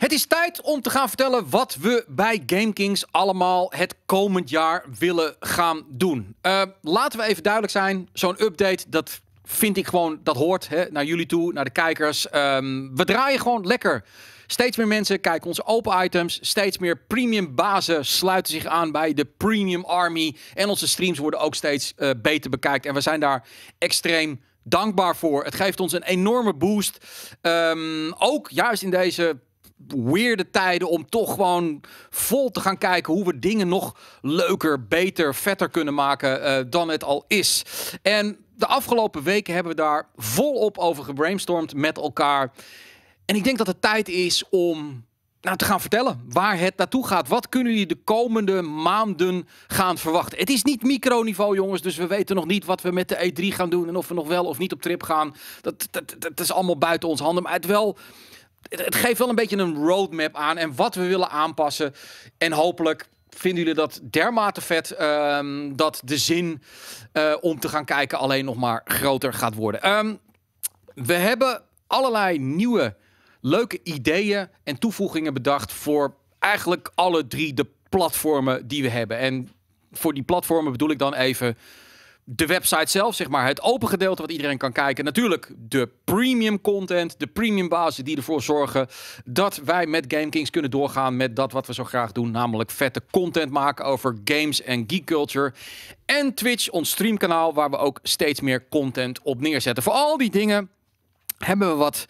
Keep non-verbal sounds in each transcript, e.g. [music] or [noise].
Het is tijd om te gaan vertellen wat we bij GameKings allemaal het komend jaar willen gaan doen. Eh, laten we even duidelijk zijn, zo'n update dat vind ik gewoon, dat hoort hè, naar jullie toe, naar de kijkers. Ehm, we draaien gewoon lekker. Steeds meer mensen kijken onze open items. Steeds meer premium bazen sluiten zich aan bij de premium army. En onze streams worden ook steeds eh, beter bekijkt. En we zijn daar extreem dankbaar voor. Het geeft ons een enorme boost. Ehm, ook juist in deze weirde tijden om toch gewoon vol te gaan kijken hoe we dingen nog leuker, beter, vetter kunnen maken eh, dan het al is. En de afgelopen weken hebben we daar volop over gebrainstormd met elkaar. En ik denk dat het tijd is om nou, te gaan vertellen waar het naartoe gaat. Wat kunnen jullie de komende maanden gaan verwachten? Het is niet microniveau, jongens, dus we weten nog niet wat we met de E3 gaan doen en of we nog wel of niet op trip gaan. Dat, dat, dat is allemaal buiten ons handen, maar het wel het, geeft wel een beetje een roadmap aan en wat we willen aanpassen. En hopelijk vinden jullie dat dermate vet ehm, dat de zin eh, om te gaan kijken alleen nog maar groter gaat worden. Ehm, we hebben allerlei nieuwe leuke ideeën en toevoegingen bedacht voor eigenlijk alle drie de platformen die we hebben. En voor die platformen bedoel ik dan even de website zelf, zeg maar, het open gedeelte wat iedereen kan kijken. Natuurlijk de premium content, de premium basis die ervoor zorgen dat wij met GameKings kunnen doorgaan met dat wat we zo graag doen, namelijk vette content maken over games en geek culture. En Twitch, ons streamkanaal, waar we ook steeds meer content op neerzetten. Voor al die dingen hebben we wat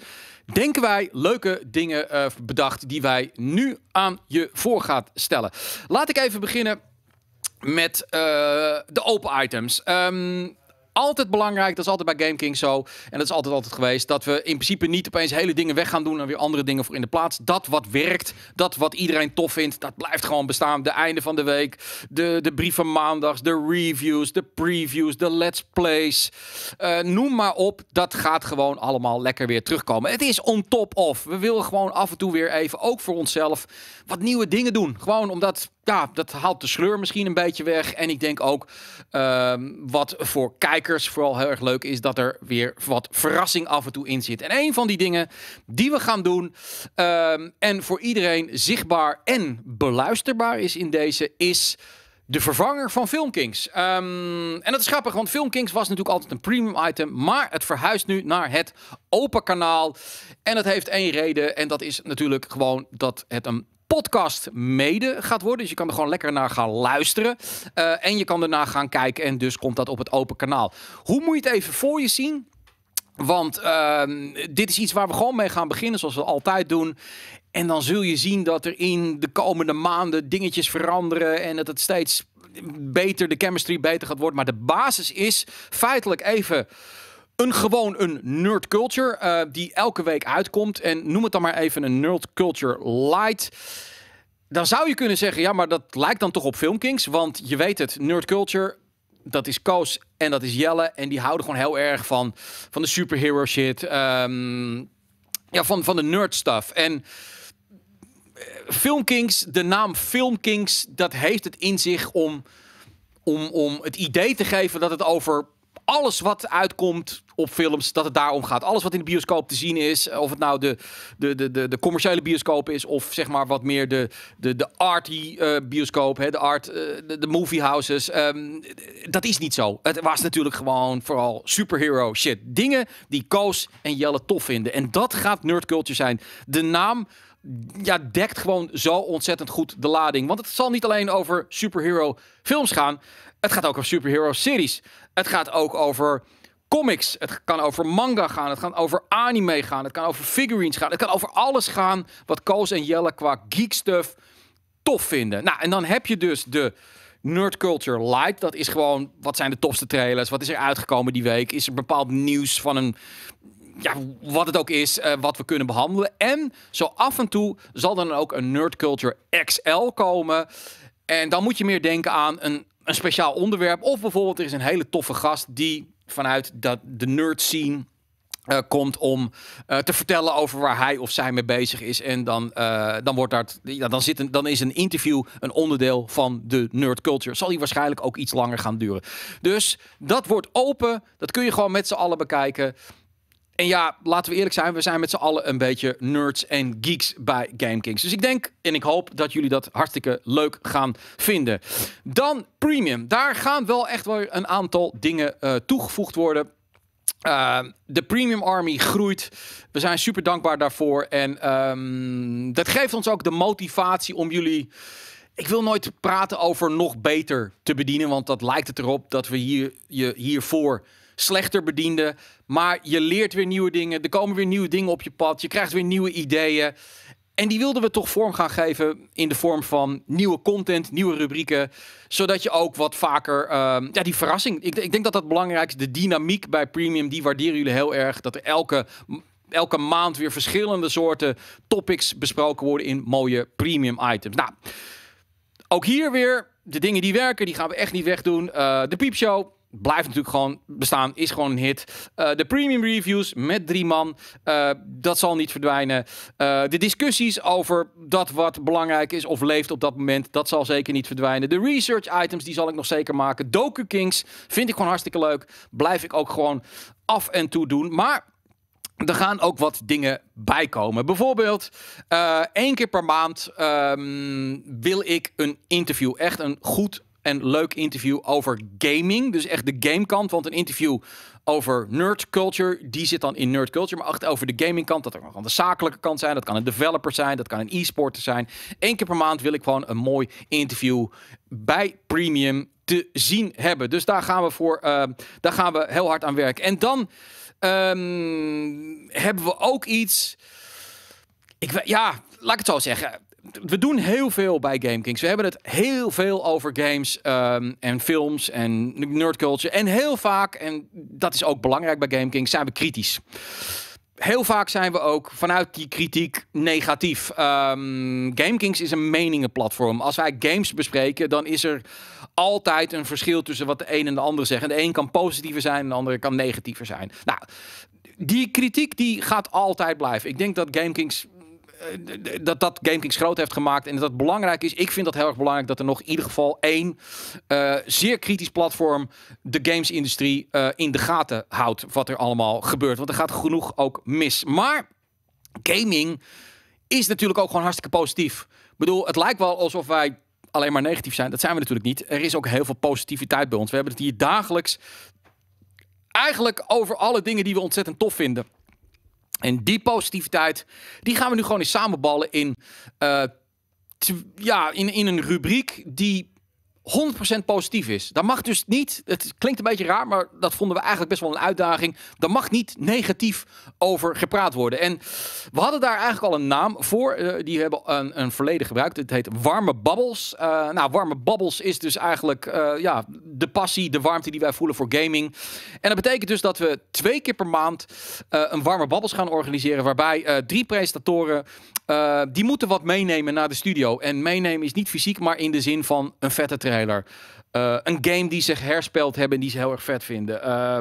denken wij leuke dingen eh, bedacht die wij nu aan je voor gaan stellen. Laat ik even beginnen met eh, de open items. Ehm, altijd belangrijk, dat is altijd bij GameKing zo. En dat is altijd altijd geweest. Dat we in principe niet opeens hele dingen weg gaan doen en weer andere dingen voor in de plaats. Dat wat werkt, dat wat iedereen tof vindt, dat blijft gewoon bestaan. De einde van de week, de, de brieven maandags, de reviews, de previews, de let's plays. Eh, noem maar op, dat gaat gewoon allemaal lekker weer terugkomen. Het is on top of. We willen gewoon af en toe weer even, ook voor onszelf, wat nieuwe dingen doen. Gewoon omdat ja, dat haalt de sleur misschien een beetje weg. En ik denk ook ehm, wat voor kijkers vooral heel erg leuk is, dat er weer wat verrassing af en toe in zit. En een van die dingen die we gaan doen ehm, en voor iedereen zichtbaar en beluisterbaar is in deze, is de vervanger van Filmkings. Um, en dat is grappig, want Filmkings was natuurlijk altijd een premium item. Maar het verhuist nu naar het open kanaal. En dat heeft één reden. En dat is natuurlijk gewoon dat het een podcast mede gaat worden. Dus je kan er gewoon lekker naar gaan luisteren. Eh, en je kan ernaar gaan kijken. En dus komt dat op het open kanaal. Hoe moet je het even voor je zien? Want ehm, dit is iets waar we gewoon mee gaan beginnen, zoals we altijd doen. En dan zul je zien dat er in de komende maanden dingetjes veranderen. En dat het steeds beter, de chemistry beter gaat worden. Maar de basis is feitelijk even een gewoon een nerd culture eh, die elke week uitkomt. En noem het dan maar even een nerd culture light. Dan zou je kunnen zeggen, ja, maar dat lijkt dan toch op Filmkings. Want je weet het, nerd culture, dat is Koos en dat is Jelle. En die houden gewoon heel erg van, van de superhero shit. Ehm, ja, van, van de nerd stuff. En... Eh, Filmkings, de naam Filmkings, dat heeft het in zich om, om, om het idee te geven dat het over alles wat uitkomt op films, dat het daarom gaat. Alles wat in de bioscoop te zien is, of het nou de, de, de, de, commerciële bioscoop is, of zeg maar wat meer de, de, de arty eh, bioscoop, hè, de art, eh, de, movie houses. Ehm, dat is niet zo. Het was natuurlijk gewoon vooral superhero shit. Dingen die Koos en Jelle tof vinden. En dat gaat nerdculture zijn. De naam ja, dekt gewoon zo ontzettend goed de lading. Want het zal niet alleen over superhero films gaan. Het gaat ook over superhero series. Het gaat ook over comics. Het kan over manga gaan. Het gaat over anime gaan. Het kan over figurines gaan. Het kan over alles gaan wat Koos en Jelle qua geek stuff tof vinden. Nou, en dan heb je dus de Nerd Culture Light. Dat is gewoon, wat zijn de topste trailers? Wat is er uitgekomen die week? Is er bepaald nieuws van een... Ja, wat het ook is, eh, wat we kunnen behandelen. En zo af en toe zal dan ook een Nerd Culture XL komen. En dan moet je meer denken aan een een speciaal onderwerp. Of bijvoorbeeld er is een hele toffe gast die vanuit dat, de nerd scene eh, komt om eh, te vertellen over waar hij of zij mee bezig is. En dan, eh, dan, wordt dat, ja, dan, zit een, dan is een interview een onderdeel van de nerd culture. Zal die waarschijnlijk ook iets langer gaan duren. Dus dat wordt open. Dat kun je gewoon met z'n allen bekijken. En ja, laten we eerlijk zijn, we zijn met z'n allen een beetje nerds en geeks bij GameKings. Dus ik denk en ik hoop dat jullie dat hartstikke leuk gaan vinden. Dan Premium. Daar gaan wel echt wel een aantal dingen eh, toegevoegd worden. Ehm, de Premium Army groeit. We zijn super dankbaar daarvoor. En ehm, dat geeft ons ook de motivatie om jullie. Ik wil nooit praten over nog beter te bedienen, want dat lijkt het erop dat we hier, je, hiervoor slechter bediende. Maar je leert weer nieuwe dingen. Er komen weer nieuwe dingen op je pad. Je krijgt weer nieuwe ideeën. En die wilden we toch vorm gaan geven in de vorm van nieuwe content, nieuwe rubrieken. Zodat je ook wat vaker. Ehm, ja, die verrassing. Ik, ik, denk dat dat belangrijk is. De dynamiek bij premium, die waarderen jullie heel erg. Dat er elke, elke maand weer verschillende soorten topics besproken worden in mooie premium items. Nou, ook hier weer de dingen die werken, die gaan we echt niet wegdoen. Uh, de piepshow blijft natuurlijk gewoon bestaan, is gewoon een hit. Eh, de premium reviews met drie man, eh, dat zal niet verdwijnen. Eh, de discussies over dat wat belangrijk is of leeft op dat moment, dat zal zeker niet verdwijnen. De research items, die zal ik nog zeker maken. Doku Kings vind ik gewoon hartstikke leuk. Blijf ik ook gewoon af en toe doen. Maar er gaan ook wat dingen bij komen. Bijvoorbeeld, één keer per maand ehm, wil ik een interview. Echt een goed en leuk interview over gaming. Dus echt de gamekant. Want een interview over nerd culture, die zit dan in nerd culture. Maar achter over de gamingkant, dat kan de zakelijke kant zijn. Dat kan een developer zijn, dat kan een e-sporter zijn. Eén keer per maand wil ik gewoon een mooi interview bij Premium te zien hebben. Dus daar gaan we, voor, eh, daar gaan we heel hard aan werken. En dan ehm, hebben we ook iets... Ik, ja, laat ik het zo zeggen we doen heel veel bij GameKings. We hebben het heel veel over games ehm, en films en nerdculture. En heel vaak, en dat is ook belangrijk bij GameKings, zijn we kritisch heel vaak zijn we ook vanuit die kritiek negatief. Um, ehm, GameKings is een meningenplatform. Als wij games bespreken, dan is er altijd een verschil tussen wat de een en de ander zeggen. De een kan positiever zijn, de andere kan negatiever zijn. Nou, die kritiek die gaat altijd blijven. Ik denk dat GameKings eh, dat dat GameKings groot heeft gemaakt en dat dat belangrijk is. Ik vind dat heel erg belangrijk dat er nog in ieder geval één eh, zeer kritisch platform de gamesindustrie uh, in de gaten houdt wat er allemaal gebeurt. Want er gaat genoeg ook mis. Maar gaming is natuurlijk ook gewoon hartstikke positief. Ik bedoel, het lijkt wel alsof wij alleen maar negatief zijn. Dat zijn we natuurlijk niet. Er is ook heel veel positiviteit bij ons. We hebben het hier dagelijks eigenlijk over alle dingen die we ontzettend tof vinden. En die positiviteit, die gaan we nu gewoon eens samenballen in, eh, ja, in, in een rubriek die 100% positief is. Dat mag dus niet, het klinkt een beetje raar, maar dat vonden we eigenlijk best wel een uitdaging. Daar mag niet negatief over gepraat worden. En we hadden daar eigenlijk al een naam voor. Uh, die hebben een, een verleden gebruikt. Het heet warme babbels. Eh, nou, warme babbels is dus eigenlijk eh, ja, de passie, de warmte die wij voelen voor gaming. En dat betekent dus dat we twee keer per maand een warme babbels gaan organiseren. Waarbij drie presentatoren eh, die moeten wat meenemen naar de studio. En meenemen is niet fysiek, maar in de zin van een vette trailer. Eh, een game die zich herspeld hebben en die ze heel erg vet vinden. Eh,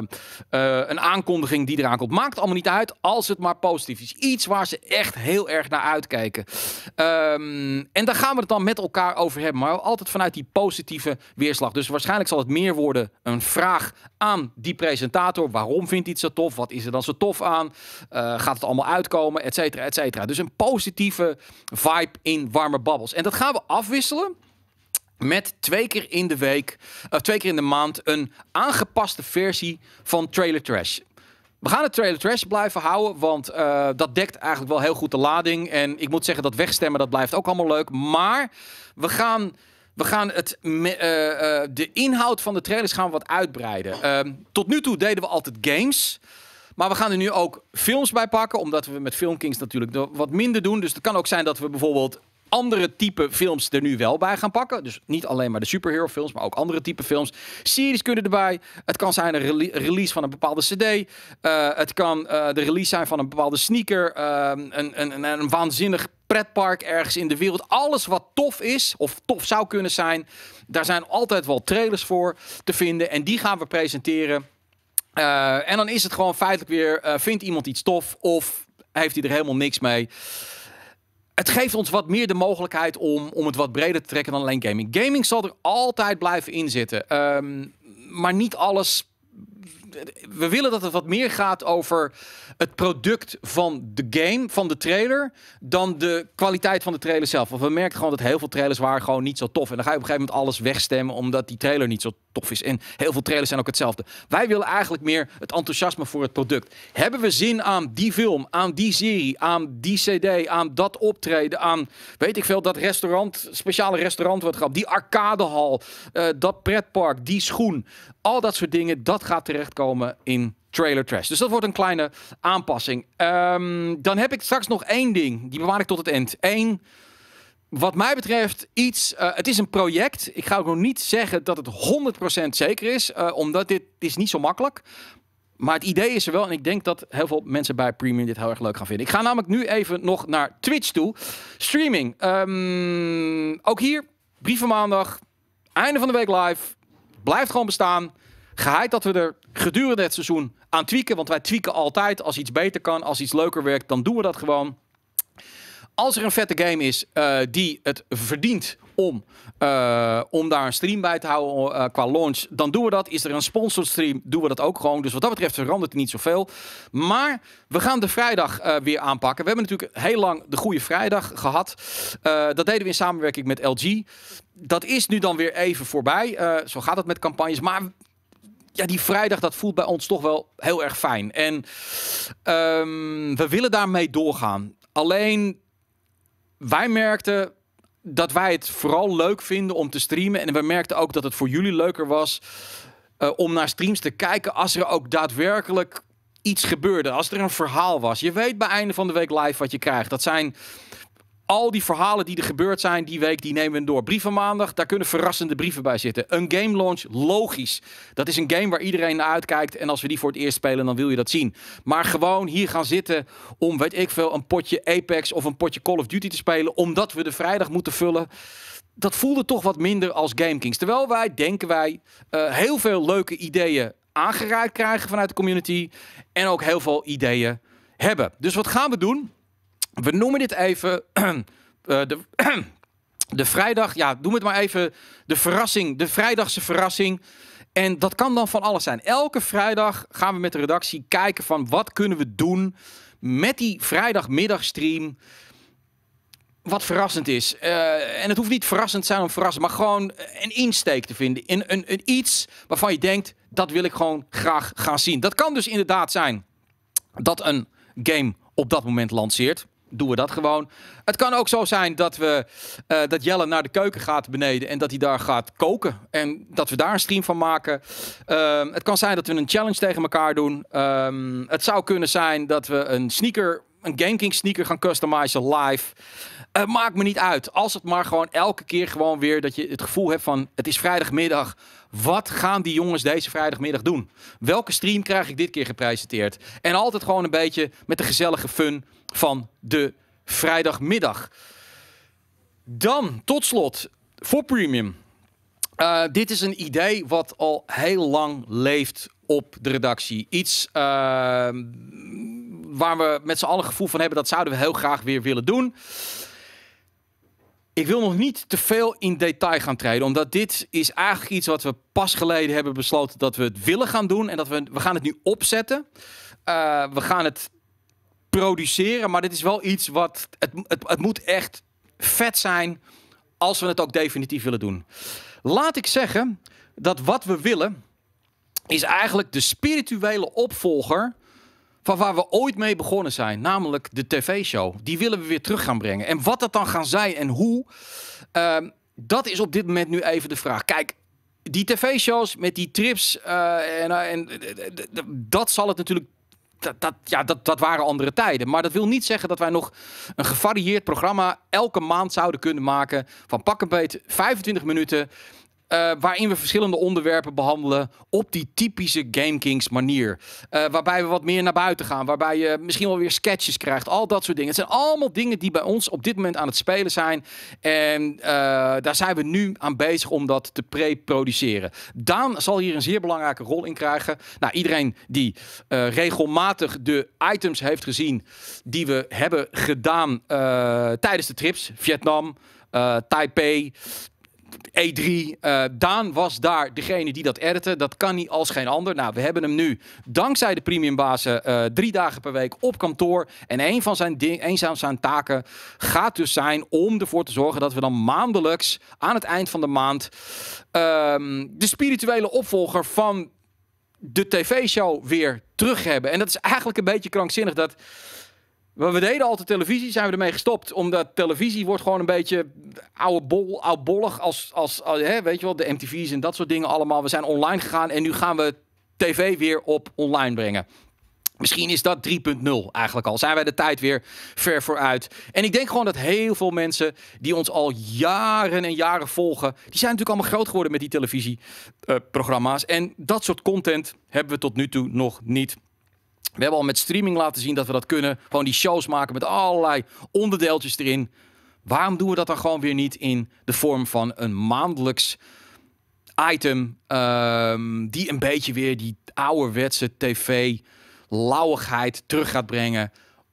eh, een aankondiging die eraan komt. Maakt allemaal niet uit als het maar positief is. Iets waar ze echt heel erg naar uitkijken. Ehm, en daar gaan we het dan met elkaar over hebben. Maar altijd vanuit die positieve weerslag. Dus waarschijnlijk zal het meer worden een vraag aan die presentator. Waarom vindt hij zo tof? Wat is er dan zo tof aan? gaat het allemaal uitkomen? Etcetera, etcetera. Dus een positieve vibe in warme babbels. En dat gaan we afwisselen met twee keer in de week, uh, twee keer in de maand, een aangepaste versie van Trailer Trash. We gaan het trailer trash blijven houden, want eh, dat dekt eigenlijk wel heel goed de lading. En ik moet zeggen, dat wegstemmen, dat blijft ook allemaal leuk. Maar we gaan, we gaan het, eh, de inhoud van de trailers gaan we wat uitbreiden. Ehm, tot nu toe deden we altijd games. Maar we gaan er nu ook films bij pakken, omdat we met Filmkings natuurlijk wat minder doen. Dus het kan ook zijn dat we bijvoorbeeld andere type films er nu wel bij gaan pakken. Dus niet alleen maar de superhero films, maar ook andere type films. Series kunnen erbij. Het kan zijn een release van een bepaalde cd. Eh, het kan eh, de release zijn van een bepaalde sneaker. Ehm, een, een, een, een waanzinnig pretpark ergens in de wereld. Alles wat tof is of tof zou kunnen zijn. Daar zijn altijd wel trailers voor te vinden. En die gaan we presenteren. Eh, en dan is het gewoon feitelijk weer, vindt iemand iets tof of heeft hij er helemaal niks mee? het geeft ons wat meer de mogelijkheid om, om het wat breder te trekken dan alleen gaming. Gaming zal er altijd blijven in zitten. Ehm, maar niet alles we willen dat het wat meer gaat over het product van de game, van de trailer, dan de kwaliteit van de trailer zelf. Want we merken gewoon dat heel veel trailers waren gewoon niet zo tof. En dan ga je op een gegeven moment alles wegstemmen omdat die trailer niet zo tof is. En heel veel trailers zijn ook hetzelfde. Wij willen eigenlijk meer het enthousiasme voor het product. Hebben we zin aan die film, aan die serie, aan die CD, aan dat optreden, aan weet ik veel, dat restaurant, speciale restaurant wat grap, die arcadehal, eh, dat pretpark, die schoen, al dat soort dingen, dat gaat terecht komen in Trailer Trash. Dus dat wordt een kleine aanpassing. Ehm, dan heb ik straks nog één ding. Die bewaar ik tot het eind. Eén wat mij betreft iets. Eh, het is een project. Ik ga ook nog niet zeggen dat het 100% zeker is, eh, omdat dit, is niet zo makkelijk. Maar het idee is er wel en ik denk dat heel veel mensen bij Premium dit heel erg leuk gaan vinden. Ik ga namelijk nu even nog naar Twitch toe. Streaming. Ehm, ook hier, brieven maandag, einde van de week live. Blijft gewoon bestaan. Geheid dat we er gedurende het seizoen aan tweaken. Want wij tweaken altijd. Als iets beter kan, als iets leuker werkt, dan doen we dat gewoon. Als er een vette game is eh, die het verdient om, eh, om daar een stream bij te houden eh, qua launch, dan doen we dat. Is er een sponsored stream, doen we dat ook gewoon. Dus wat dat betreft verandert er niet zoveel. Maar we gaan de vrijdag weer aanpakken. We hebben natuurlijk heel lang de Goede Vrijdag gehad. dat deden we in samenwerking met LG. Dat is nu dan weer even voorbij. zo gaat het met campagnes. Maar ja, die vrijdag, dat voelt bij ons toch wel heel erg fijn. En ehm, we willen daarmee doorgaan. Alleen, wij merkten dat wij het vooral leuk vinden om te streamen. En we merkten ook dat het voor jullie leuker was eh, om naar streams te kijken als er ook daadwerkelijk iets gebeurde. Als er een verhaal was. Je weet bij einde van de week live wat je krijgt. Dat zijn al die verhalen die er gebeurd zijn die week, die nemen we door. Brieven maandag, daar kunnen verrassende brieven bij zitten. Een game launch, logisch. Dat is een game waar iedereen naar uitkijkt. En als we die voor het eerst spelen, dan wil je dat zien. Maar gewoon hier gaan zitten om, weet ik veel, een potje Apex of een potje Call of Duty te spelen. Omdat we de vrijdag moeten vullen dat voelde toch wat minder als GameKings. Terwijl wij, denken wij, eh, heel veel leuke ideeën aangeraakt krijgen vanuit de community. En ook heel veel ideeën hebben. Dus wat gaan we doen? we noemen dit even [clears throat] eh, de, [clears throat] de vrijdag, ja, noem het maar even de verrassing, de vrijdagse verrassing. En dat kan dan van alles zijn. Elke vrijdag gaan we met de redactie kijken van wat kunnen we doen met die vrijdagmiddagstream. Wat verrassend is. Eh, en het hoeft niet verrassend te zijn om verrassen, maar gewoon een insteek te vinden. In een iets waarvan je denkt, dat wil ik gewoon graag gaan zien. Dat kan dus inderdaad zijn dat een game op dat moment lanceert doen we dat gewoon. Het kan ook zo zijn dat, we, eh, dat Jelle naar de keuken gaat beneden en dat hij daar gaat koken. En dat we daar een stream van maken. Ehm, het kan zijn dat we een challenge tegen elkaar doen. Ehm, het zou kunnen zijn dat we een sneaker, een gaming sneaker gaan customizen live. Uh, maakt me niet uit. Als het maar gewoon elke keer gewoon weer dat je het gevoel hebt van het is vrijdagmiddag. Wat gaan die jongens deze vrijdagmiddag doen? Welke stream krijg ik dit keer gepresenteerd? En altijd gewoon een beetje met de gezellige fun van de vrijdagmiddag. Dan tot slot voor premium. Eh, dit is een idee wat al heel lang leeft op de redactie. Iets eh, waar we met z'n allen gevoel van hebben, dat zouden we heel graag weer willen doen. Ik wil nog niet te veel in detail gaan treden, omdat dit is eigenlijk iets wat we pas geleden hebben besloten dat we het willen gaan doen en dat we, we gaan het nu opzetten. Eh, we gaan het produceren, maar dit is wel iets wat, het, het moet echt vet zijn als we het ook definitief willen doen. Laat ik zeggen dat wat we willen is eigenlijk de spirituele opvolger van waar we ooit mee begonnen zijn, namelijk de tv-show. Die willen we weer terug gaan brengen. En wat dat dan gaan zijn en hoe, ehm, dat is op dit moment nu even de vraag. Kijk, die tv-shows met die trips eh, en, eh, en eh, dat zal het natuurlijk dat, ja, dat, dat waren andere tijden. Maar dat wil niet zeggen dat wij nog een gevarieerd programma elke maand zouden kunnen maken. Van pak een beet 25 minuten eh, waarin we verschillende onderwerpen behandelen op die typische Game Kings manier. Eh, waarbij we wat meer naar buiten gaan, waarbij je misschien wel weer sketches krijgt, al dat soort dingen. Het zijn allemaal dingen die bij ons op dit moment aan het spelen zijn. En eh, daar zijn we nu aan bezig om dat te pre-produceren. Daan zal hier een zeer belangrijke rol in krijgen. Nou, iedereen die regelmatig de items heeft gezien die we hebben gedaan tijdens de trips, Vietnam. Uh, Taipei, E3. Eh, Daan was daar degene die dat editte. Dat kan niet als geen ander. Nou, we hebben hem nu dankzij de premiumbazen uh, drie dagen per week op kantoor. En een van zijn, een van zijn taken gaat dus zijn om ervoor te zorgen dat we dan maandelijks aan het eind van de maand ehm, de spirituele opvolger van de tv-show weer terug hebben. En dat is eigenlijk een beetje krankzinnig dat we deden altijd televisie, zijn we ermee gestopt. Omdat televisie wordt gewoon een beetje oude bol, oudbollig. Als, als, hè, weet je wel, de MTV's en dat soort dingen allemaal. We zijn online gegaan en nu gaan we tv weer op online brengen. Misschien is dat 3.0 eigenlijk al. Zijn wij de tijd weer ver vooruit. En ik denk gewoon dat heel veel mensen die ons al jaren en jaren volgen, die zijn natuurlijk allemaal groot geworden met die televisieprogramma's. en dat soort content hebben we tot nu toe nog niet we hebben al met streaming laten zien dat we dat kunnen. Gewoon die shows maken met allerlei onderdeeltjes erin. Waarom doen we dat dan gewoon weer niet in de vorm van een maandelijks item? Ehm, die een beetje weer die ouderwetse tv-lauwigheid terug gaat brengen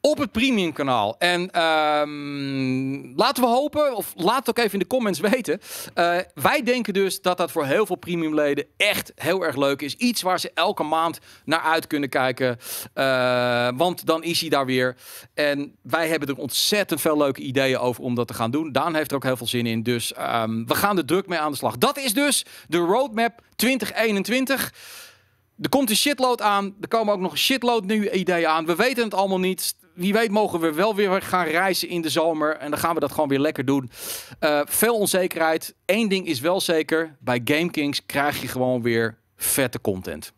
op het premium kanaal. En ehm, laten we hopen, of laat het ook even in de comments [laughs] weten. Eh, wij denken dus dat dat voor heel veel premium leden echt heel erg leuk is. Iets waar ze elke maand naar uit kunnen kijken. Eh, want dan is hij daar weer. En wij hebben er ontzettend veel leuke ideeën over om dat te gaan doen. Daan heeft er ook heel veel zin in. Dus ehm, we gaan er druk mee aan de slag. Dat is dus de roadmap 2021. Er komt een shitload aan. Er komen ook nog een shitload nieuwe ideeën aan. We weten het allemaal niet wie weet mogen we wel weer gaan reizen in de zomer. En dan gaan we dat gewoon weer lekker doen. Eh, veel onzekerheid. Eén ding is wel zeker. Bij GameKings krijg je gewoon weer vette content.